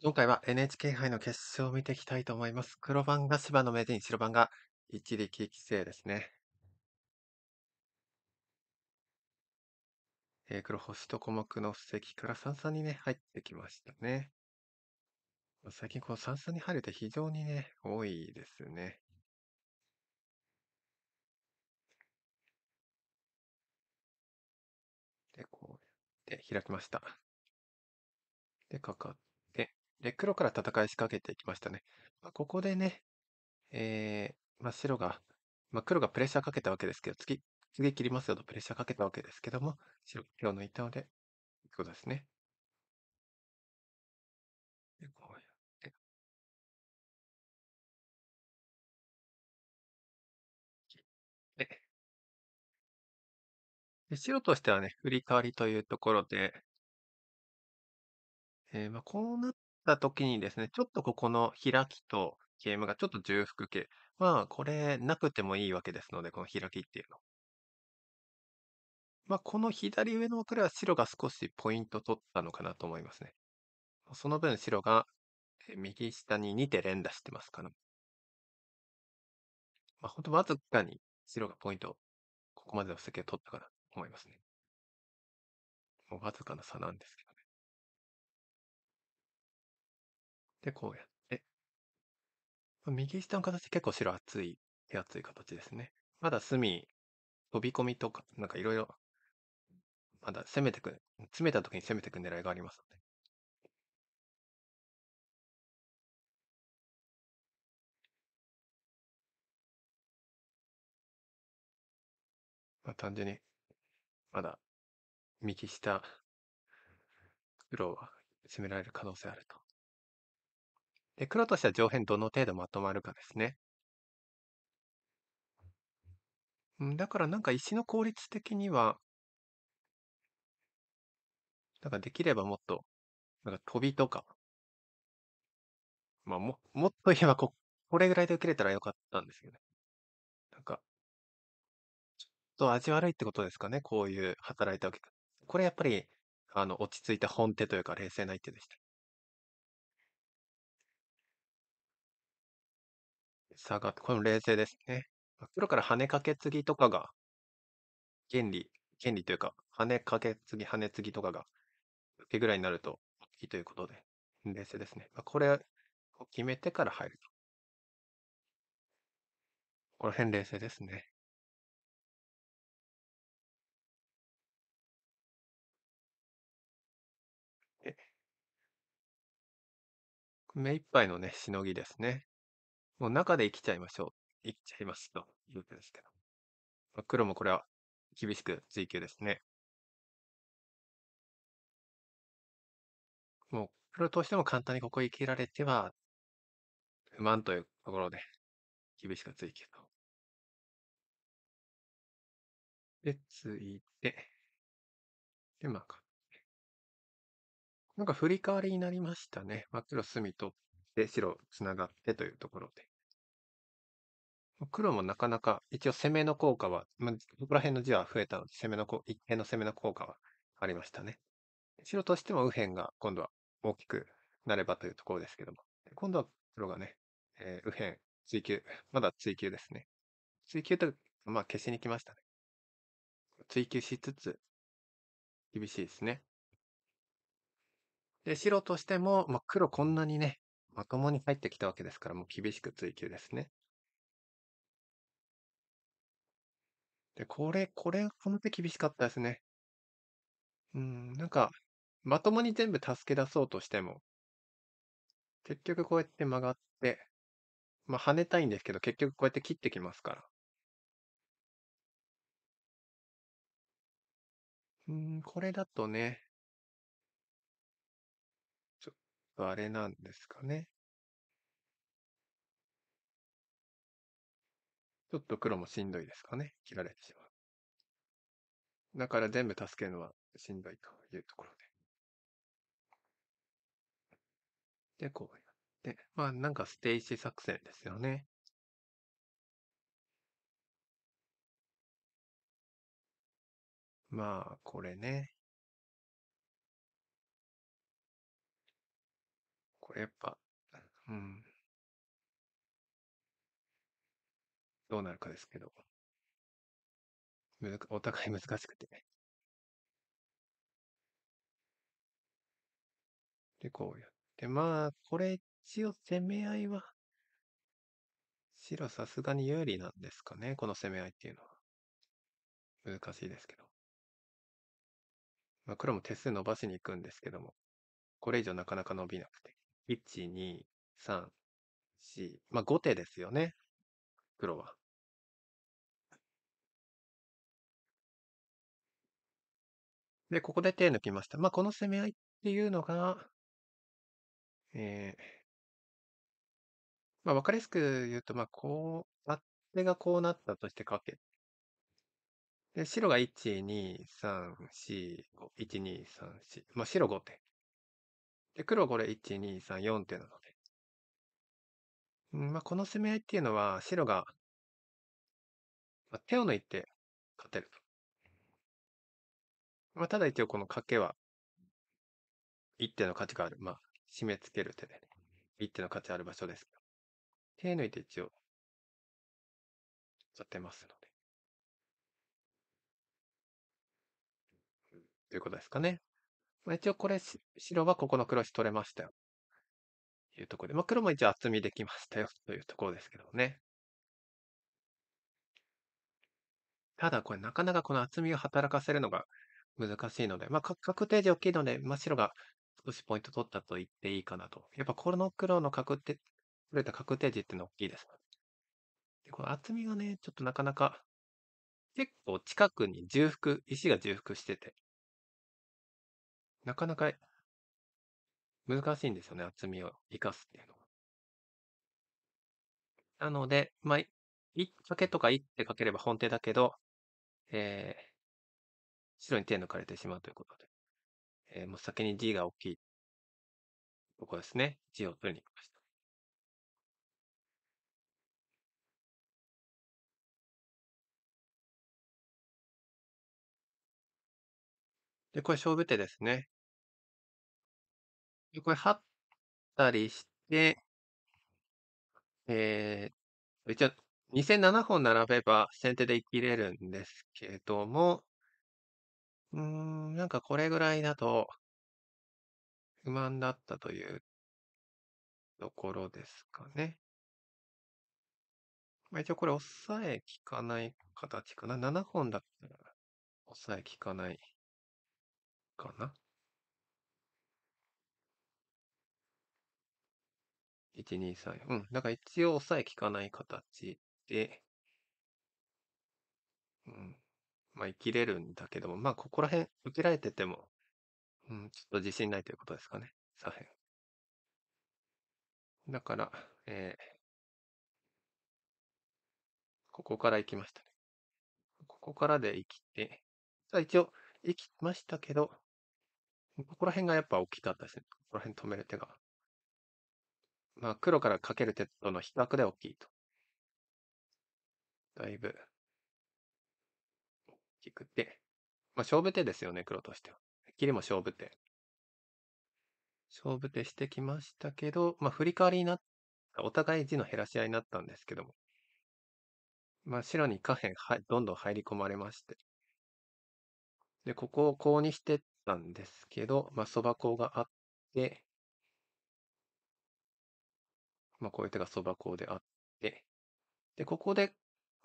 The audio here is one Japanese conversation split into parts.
今回は NHK 杯の決勝を見ていきたいと思います。黒番が芝の名人、白番が一力棋聖ですね。えー、黒星と小目の布石から三々にね、入ってきましたね。最近この三々に入るって非常にね、多いですね。で、こうやって開きました。で、かかっで、黒から戦い仕掛けていきましたね。まあ、ここでね、えー、まあ、白が、まあ、黒がプレッシャーかけたわけですけど、次、次切りますよとプレッシャーかけたわけですけども、白が手を抜いたので、ってことですね。で、こうやって。で、で白としてはね、振り替わりというところで、えー、まあこうなった時にですね、ちょっとここの開きとゲームがちょっと重複系。まあ、これなくてもいいわけですので、この開きっていうの。まあ、この左上の枠では白が少しポイント取ったのかなと思いますね。その分白がえ右下に2手連打してますから。まあ、ほんとわずかに白がポイント、ここまでの布石を取ったかなと思いますね。もうわずかな差なんですけど。で、こうやって。右下の形結構白厚い、手厚い形ですね。まだ隅、飛び込みとか、なんかいろいろ、まだ攻めてく、詰めた時に攻めてく狙いがありますので。まあ、単純に、まだ、右下、黒は攻められる可能性あると。で、黒としては上辺どの程度まとまるかですね。だからなんか石の効率的には、なんかできればもっと、なんか飛びとか、まあも、もっと言えばこ、これぐらいで受けれたらよかったんですどね。なんか、ちょっと味悪いってことですかね、こういう働いたわけか。これやっぱり、あの、落ち着いた本手というか冷静な一手でした。下がって、これも冷静ですね。黒から跳ねかけ継ぎとかが原理原理というか、跳ねかけ継ぎ、ハネ継ぎとかが受けぐらいになると大きいということで、冷静ですね。ま、これを決めてから入ると。この辺冷静ですね。え。目いっぱいのね、しのぎですね。もう中で生きちゃいましょう。生きちゃいますという手ですけど。まあ、黒もこれは厳しく追求ですね。もう黒としても簡単にここ生きられては不満というところで厳しく追求と。で、ついて、で、まあ、なんか振り替わりになりましたね。まあ、黒隅取って、白つながってというところで。黒もなかなか、一応攻めの効果は、まあ、そこら辺の地は増えたので、攻めの一辺の攻めの効果はありましたね。白としても右辺が今度は大きくなればというところですけども。今度は黒がね、えー、右辺、追求、まだ追求ですね。追求と、まあ消しに来ましたね。追求しつつ、厳しいですね。で、白としても、まあ、黒こんなにね、まともに入ってきたわけですから、もう厳しく追求ですね。で、これ、これ、この手厳しかったですね。うん、なんか、まともに全部助け出そうとしても、結局こうやって曲がって、まあ、跳ねたいんですけど、結局こうやって切ってきますから。うん、これだとね、ちょっとあれなんですかね。ちょっと黒もしんどいですかね。切られてしまう。だから全部助けるのはしんどいというところで。で、こうやって。まあなんかステージ作戦ですよね。まあ、これね。これやっぱ、うん、どうなるかですけど。むお互い難しくて。で、こうやって。まあ、これ一応攻め合いは、白さすがに有利なんですかね、この攻め合いっていうのは。難しいですけど。まあ、黒も手数伸ばしに行くんですけども、これ以上なかなか伸びなくて。1、2、3、4、まあ5手ですよね、黒は。で、ここで手抜きました。まあ、この攻め合いっていうのが、えー、まあ、わかりやすく言うと、まあ、こう、あてがこうなったとしてかけ。で、白が1、2、3、4、5、1、2、3、4。まあ、白5手。で、黒これ1、2、3、4手なので。うんまあ、この攻め合いっていうのは、白が、まあ、手を抜いて勝てると。まあ、ただ一応この賭けは、一定の価値がある。まあ、締め付ける手で、ね、一定の価値ある場所ですけど。手抜いて一応、当てますので。ということですかね。まあ、一応これ、白はここの黒石取れましたよ。というところで、まあ、黒も一応厚みできましたよというところですけどね。ただこれなかなかこの厚みを働かせるのが難しいので、ま、か確定で大きいので、ま、白が少しポイント取ったと言っていいかなと。やっぱこの黒の確定取れた確定時ってのは大きいです。で、この厚みがね、ちょっとなかなか、結構近くに重複石が重複してて。なかなか難しいんですよね、厚みを生かすっていうのは。なので、ま、い1かけとか1てかければ本手だけど、ええ白に手抜かれてしまうということで、えー、もう先に G が大きい。ここですね。G を取りに行きました。で、これ勝負手ですね。で、これ張ったりして、えー、一応、2007本並べば先手で生きれるんですけども、うーん、なんかこれぐらいだと不満だったというところですかね。ま、一応これ押さえ聞かない形かな。7本だったら押さえ聞かないかな。1、2、3、うん、だから一応押さえ聞かない形でうん。まあ、生きれるんだけども、まあ、ここら辺、受けられてても、うん、ちょっと自信ないということですかね、左辺。だから、えー、ここから行きましたね。ここからで生きて、じゃ一応、生きましたけど、ここら辺がやっぱ大きかったですね。ここら辺止める手が。まあ、黒からかける手との比較で大きいと。だいぶきくて、まあ、勝負手ですよね、黒としては。切りも勝負手。勝負手してきましたけど、まあ、振り替わりになった、お互い地の減らし合いになったんですけども。まあ、白に下辺は、どんどん入り込まれまして。で、ここをコウにしてたんですけど、まあ、そばコウがあって、まあ、こういう手がそばコウであって、で、ここで、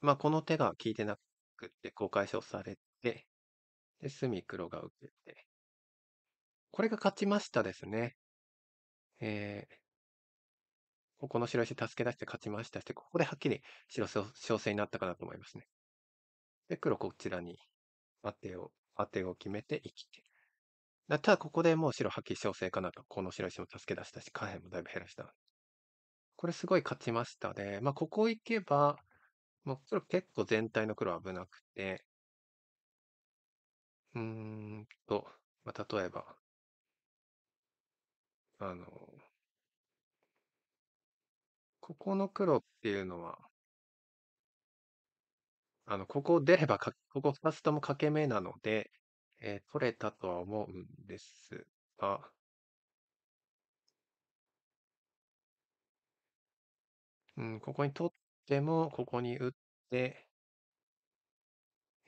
まあ、この手が効いてなく作って公開賞されて、で、隅黒が受けて、これが勝ちましたですね。えー、この白石助け出して勝ちましたして、ここではっきり白小生になったかなと思いますね。で、黒こちらに当てを、当てを決めて生きて。ただここでもう白破棄小生かなと、この白石も助け出したし、下辺もだいぶ減らした。これすごい勝ちましたね。まあ、ここ行けば、まあ、それ結構全体の黒危なくて、うーんと、まあ、例えば、あの、ここの黒っていうのは、あの、ここ出ればか、ここ2つとも欠け目なので、えー取れたとは思うんですが、うん、ここに取っでも、ここに打って、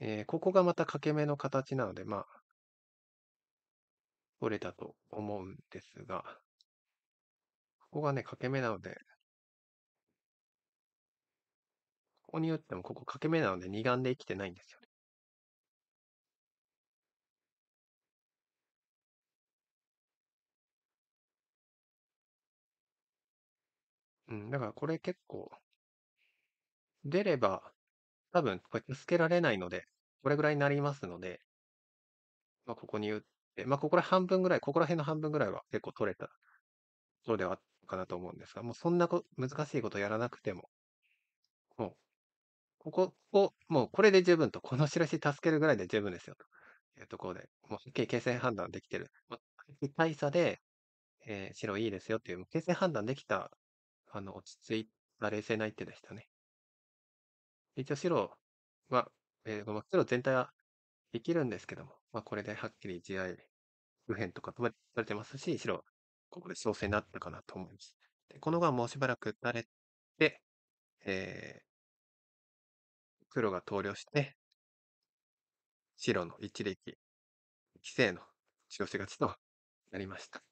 ええ、ここがまた欠け眼の形なので、まあ取れたと思うんですが、ここがね、欠け眼なのでここに打ってもここ欠け眼なので二眼で生きてないんですよね。うん、だからこれ結構出れば、多分これ助けられないので、これぐらいになりますので、まあ、ここに打って、まあ、ここら半分ぐらい、ここら辺の半分ぐらいは結構取れたそうではあかなと思うんですが、もうそんなこ難しいことやらなくても、もう、ここを、もうこれで十分と、この印助けるぐらいで十分ですよ、というところで、もうはっ形勢判断できてる。まあ、大差で、えー白いいですよっていう、形勢判断できた、あの、落ち着いた冷静な一手でしたね。一応白は、えー、まあ黒全体は生きるんですけども、まあ、これではっきり地合い、右辺とか取れてますし、白、ここで調整になったかなと思います。でこのはもうしばらく打たれて、えー、黒が投了して、白の一力、規制の調子勝ちとなりました。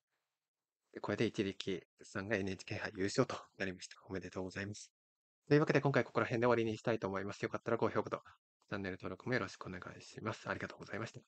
でこれで一力さんが NHK 杯優勝となりました。おめでとうございます。というわけで今回ここら辺で終わりにしたいと思います。よかったら高評価とチャンネル登録もよろしくお願いします。ありがとうございました。